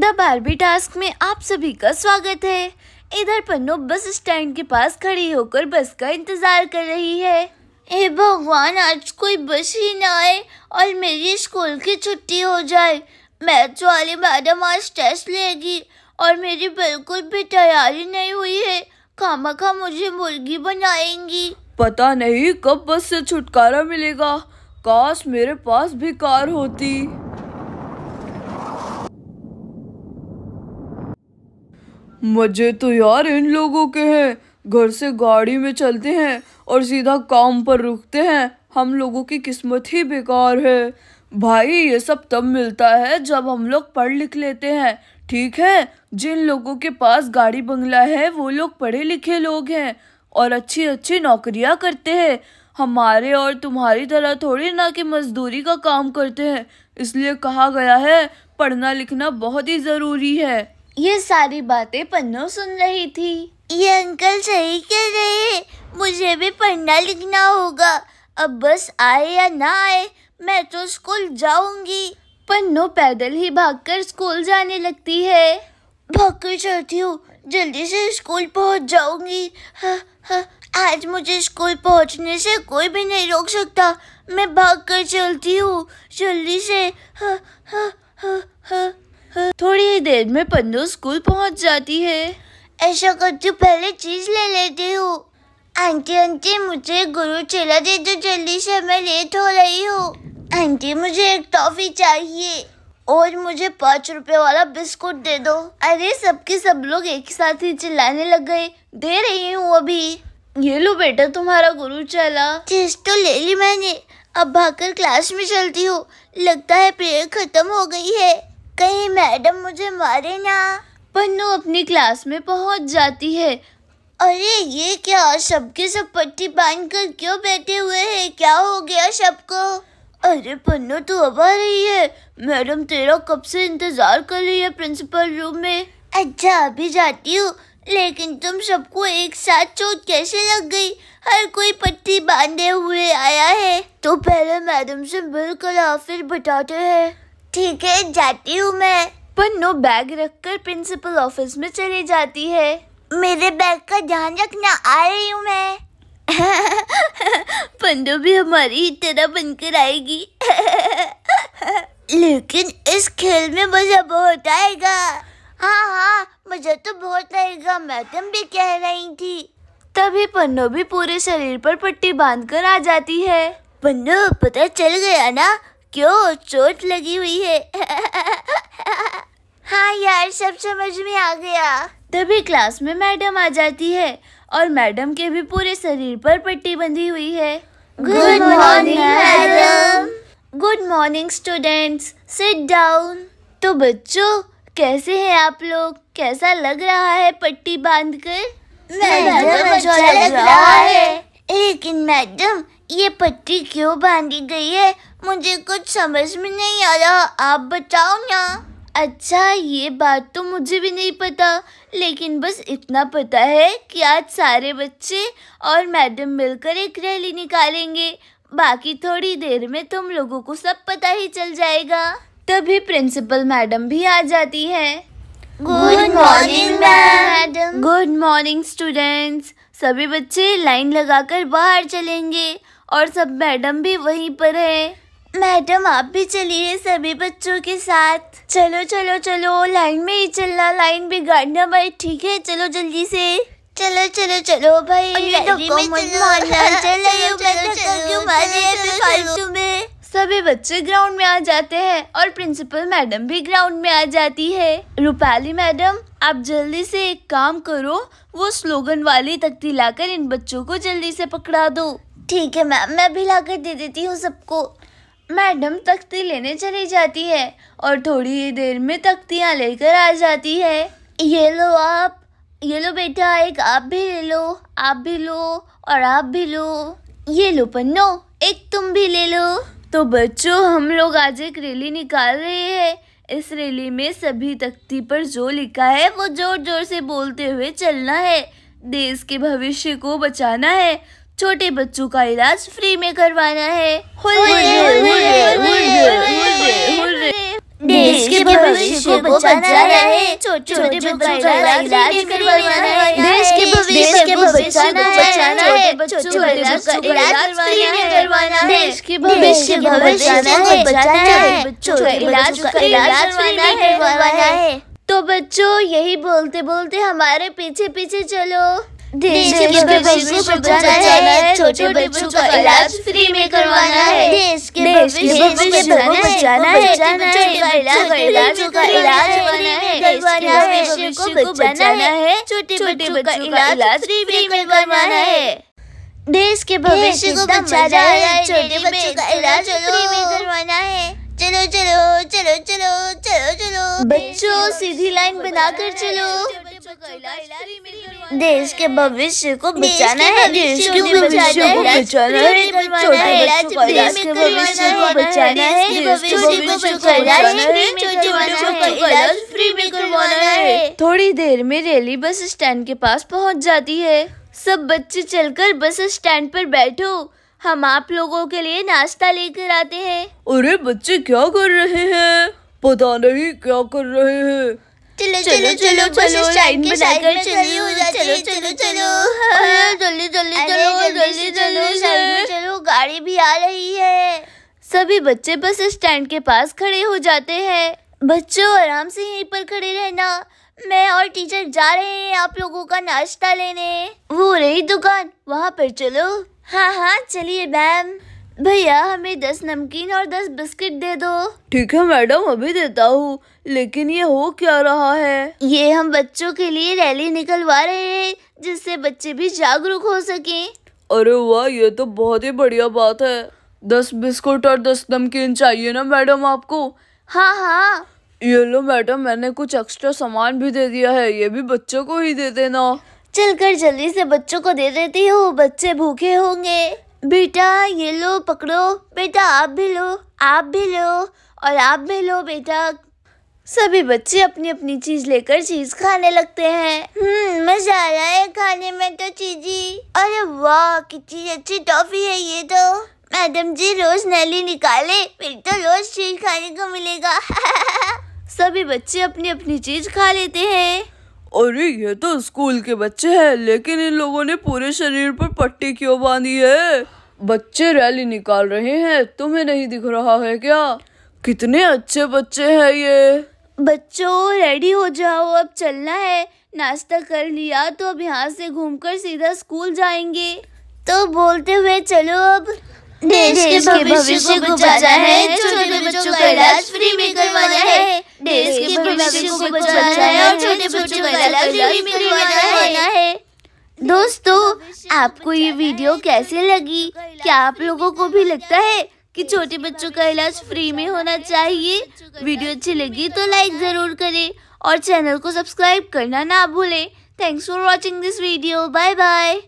The Barbie task में आप सभी का स्वागत है इधर पन्नो बस स्टैंड के पास खड़ी होकर बस का इंतजार कर रही है ए भगवान आज कोई बस ही ना आए और मेरी स्कूल की छुट्टी हो जाए मैथ्स वाली मैडम आज टेस्ट लेगी और मेरी बिल्कुल भी तैयारी नहीं हुई है खामा खा मुझे मुर्गी बनाएंगी पता नहीं कब बस से छुटकारा मिलेगा काश मेरे पास भी कार होती मज़े तो यार इन लोगों के हैं घर से गाड़ी में चलते हैं और सीधा काम पर रुकते हैं हम लोगों की किस्मत ही बेकार है भाई ये सब तब मिलता है जब हम लोग पढ़ लिख लेते हैं ठीक है जिन लोगों के पास गाड़ी बंगला है वो लोग पढ़े लिखे लोग हैं और अच्छी अच्छी नौकरियां करते हैं हमारे और तुम्हारी तरह थोड़ी ना कि मजदूरी का काम करते हैं इसलिए कहा गया है पढ़ना लिखना बहुत ही ज़रूरी है ये सारी बातें पन्नो सुन रही थी ये अंकल सही कह रहे हैं मुझे भी पढ़ना लिखना होगा अब बस आए या ना आए मैं तो स्कूल जाऊंगी पन्नो पैदल ही भागकर स्कूल जाने लगती है भागकर चलती हूँ जल्दी से स्कूल पहुँच जाऊंगी हाँ, हाँ, आज मुझे स्कूल पहुँचने से कोई भी नहीं रोक सकता मैं भागकर चलती हूँ जल्दी से हा, हा, हा, हा। थोड़ी ही देर में पन्नू स्कूल पहुंच जाती है ऐसा करती पहले चीज ले लेती हूँ आंटी आंटी मुझे गुरु चला दे दो तो जल्दी से मैं लेट हो रही हूँ आंटी मुझे एक टॉफी चाहिए और मुझे पाँच रुपए वाला बिस्कुट दे दो अरे सबके सब लोग एक साथ ही चिल्लाने लग गए दे रही हूँ अभी ये लो बेटा तुम्हारा गुरु चला चीज तो ले ली मैंने अब भागकर क्लास में चलती हूँ लगता है प्रेयर खत्म हो गई है कहीं मैडम मुझे मारे ना पन्नू अपनी क्लास में पहुंच जाती है अरे ये क्या सबके सब पट्टी बांध कर क्यों बैठे हुए हैं क्या हो गया सबको अरे पन्नू तू अब आ रही है मैडम तेरा कब से इंतजार कर रही है प्रिंसिपल रूम में अच्छा अभी जाती हूँ लेकिन तुम सबको एक साथ चोट कैसे लग गई हर कोई पट्टी बांधे हुए आया है तो पहले मैडम से मिलकर करा फिर बताते हैं ठीक है जाती हूँ मैं पन्नो बैग रखकर प्रिंसिपल ऑफिस में चली जाती है मेरे बैग का ध्यान रखना आ रही हूँ मैं पंडो भी हमारी ही तरह बनकर आएगी लेकिन इस खेल में मजा बहुत आएगा हाँ हाँ मजा तो बहुत आएगा मैडम भी कह रही थी तभी पन्नो भी पूरे शरीर पर पट्टी बांधकर आ जाती है पन्नो पता चल गया ना क्यों चोट लगी हुई है हाँ यार सब समझ में आ गया तभी क्लास में मैडम आ जाती है और मैडम के भी पूरे शरीर पर पट्टी बंधी हुई है good morning madam good morning students sit down तो बच्चों कैसे हैं आप लोग कैसा लग रहा है पट्टी बांध कर मैडम अच्छा, अच्छा लग रहा है लेकिन मैडम ये पट्टी क्यों बांधी गई है मुझे कुछ समझ में नहीं आ रहा आप बताओ ना अच्छा ये बात तो मुझे भी नहीं पता लेकिन बस इतना पता है कि आज सारे बच्चे और मैडम मिलकर एक रैली निकालेंगे बाकी थोड़ी देर में तुम लोगों को सब पता ही चल जाएगा तभी प्रिंसिपल मैडम भी आ जाती है good morning madam good morning students सभी बच्चे लाइन लगाकर बाहर चलेंगे और सब मैडम भी वहीं पर है मैडम आप भी चलिए सभी बच्चों के साथ चलो चलो चलो लाइन में ही चलना लाइन भी गाड़ना भाई ठीक है चलो जल्दी से चलो चलो चलो भाई सभी बच्चे ग्राउंड में आ जाते हैं और प्रिंसिपल मैडम भी ग्राउंड में आ जाती है रूपाली मैडम आप जल्दी से एक काम करो वो स्लोगन वाली तख्ती लाकर इन बच्चों को जल्दी से पकड़ा दो ठीक है मैम मैं भी ला कर दे देती हूँ सबको मैडम तख्ती लेने चली जाती है और थोड़ी ही देर में तख्तियाँ लेकर आ जाती है ये लो आप ये लो बेटा एक आप भी ले लो आप भी लो और आप भी लो ये लो पन्नो एक तुम भी ले लो तो बच्चों हम लोग आज एक रैली निकाल रहे हैं इस रैली में सभी तख्ती पर जो लिखा है वो जोर जोर से बोलते हुए चलना है देश के भविष्य को बचाना है छोटे बच्चों का इलाज फ्री में करवाना है देश के भविष्य को बचाना है छोटे छोटे बच्चों का इलाज देश के भविष्य को बचाना है बच्चों का इलाज फ्री में करवाना है देश के भविष्य को बचाना है तो बच्चों यही बोलते बोलते हमारे पीछे पीछे चलो देश के भविष्य को बचाना है छोटे बच्चों का इलाज फ्री में करवाना है देश के भविष्य को बचाना है बच्चों का इलाज करवाना है भविष्य को बचाना है छोटे बच्चों का इलाज फ्री में करवाना है देश के भविष्य को बचाना है छोटे बच्चों का इलाज फ्री में करवाना है चलो चलो चलो चलो चलो चलो बच्चों सीधी लाइन बनाकर चलो देश के भविष्य को बचाना है देश के भविष्य को बचाना है छोटे देश के भविष्य को बचाना है को बचाना है छोटे बच्चों इलाज फ्री में करवाना है थोड़ी देर में रैली बस स्टैंड के पास पहुंच जाती है सब बच्चे चलकर बस स्टैंड पर बैठो हम आप लोगों के लिए नाश्ता लेकर आते हैं अरे बच्चे क्या कर रहे हैं पता नहीं क्या कर रहे हैं चलो चलो चलो चलो चलो चलो जल्दी जल्दी चलो जल्दी चलो चलो गाड़ी भी आ रही है सभी बच्चे बस स्टैंड के पास खड़े हो जाते हैं बच्चों आराम से यहीं पर खड़े रहना मैं और टीचर जा रहे हैं आप लोगों का नाश्ता लेने वो रही दुकान वहाँ पर चलो हाँ हाँ चलिए मैम भैया हमें दस नमकीन और दस बिस्किट दे दो ठीक है मैडम अभी देता हूँ लेकिन ये हो क्या रहा है ये हम बच्चों के लिए रैली निकलवा रहे हैं जिससे बच्चे भी जागरूक हो सके अरे वाह ये तो बहुत ही बढ़िया बात है दस बिस्कुट और दस नमकीन चाहिए ना मैडम आपको हाँ हाँ ये लो मैडम मैंने कुछ एक्स्ट्रा सामान भी दे दिया है ये भी बच्चों को ही दे देना चल कर जल्दी से बच्चों को दे देती हूँ बच्चे भूखे होंगे बेटा ये लो पकड़ो बेटा आप भी लो आप भी लो और आप भी लो बेटा सभी बच्चे अपनी अपनी चीज लेकर चीज खाने लगते हैं हम्म मजा आ रहा है खाने में तो चीजी अरे वाह कितनी अच्छी टॉफी है ये तो मैडम जी रोज नली निकाले फिर तो रोज चीज खाने को मिलेगा सभी बच्चे अपनी अपनी चीज खा लेते हैं अरे ये तो स्कूल के बच्चे हैं लेकिन इन लोगों ने पूरे शरीर पर पट्टी क्यों बांधी है बच्चे रैली निकाल रहे हैं तुम्हें नहीं दिख रहा है क्या कितने अच्छे बच्चे हैं ये बच्चों रेडी हो जाओ अब चलना है नाश्ता कर लिया तो अब यहाँ से घूमकर सीधा स्कूल जाएंगे तो बोलते हुए चलो अब देश, के भविष्य को बचाना है छोटे बच्चों का इलाज फ्री में करवाना है देश के भविष्य को बचाना है और छोटे बच्चों का इलाज फ्री में करवाना है दोस्तों आपको ये वीडियो कैसे लगी क्या आप लोगों को भी लगता है कि छोटे बच्चों का इलाज फ्री में होना चाहिए वीडियो अच्छी लगी तो लाइक ज़रूर करें और चैनल को सब्सक्राइब करना ना भूलें thanks for watching this video bye bye